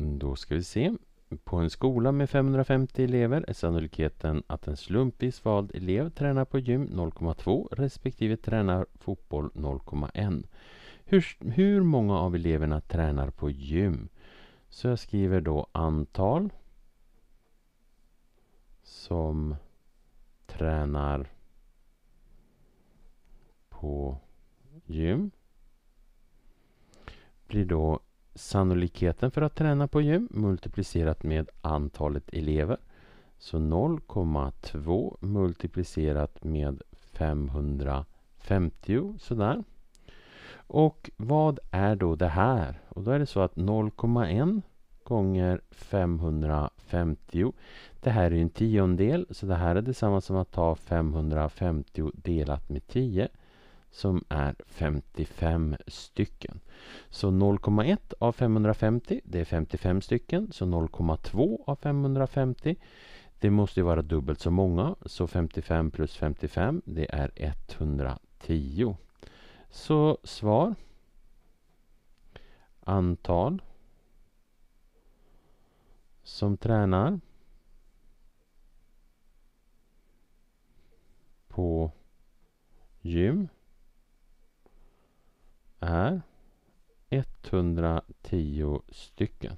Mm, då ska vi se. På en skola med 550 elever är sannolikheten att en slumpvis vald elev tränar på gym 0,2 respektive tränar fotboll 0,1. Hur, hur många av eleverna tränar på gym? Så jag skriver då antal som tränar på gym blir då sannolikheten för att träna på gym multiplicerat med antalet elever. Så 0,2 multiplicerat med 550 sådär. Och vad är då det här? Och då är det så att 0,1 gånger 550 Det här är en tiondel så det här är detsamma som att ta 550 delat med 10 som är 55 stycken. Så 0,1 av 550 det är 55 stycken. Så 0,2 av 550 det måste ju vara dubbelt så många. Så 55 plus 55 det är 110. Så svar Antal som tränar på gym är 110 stycken.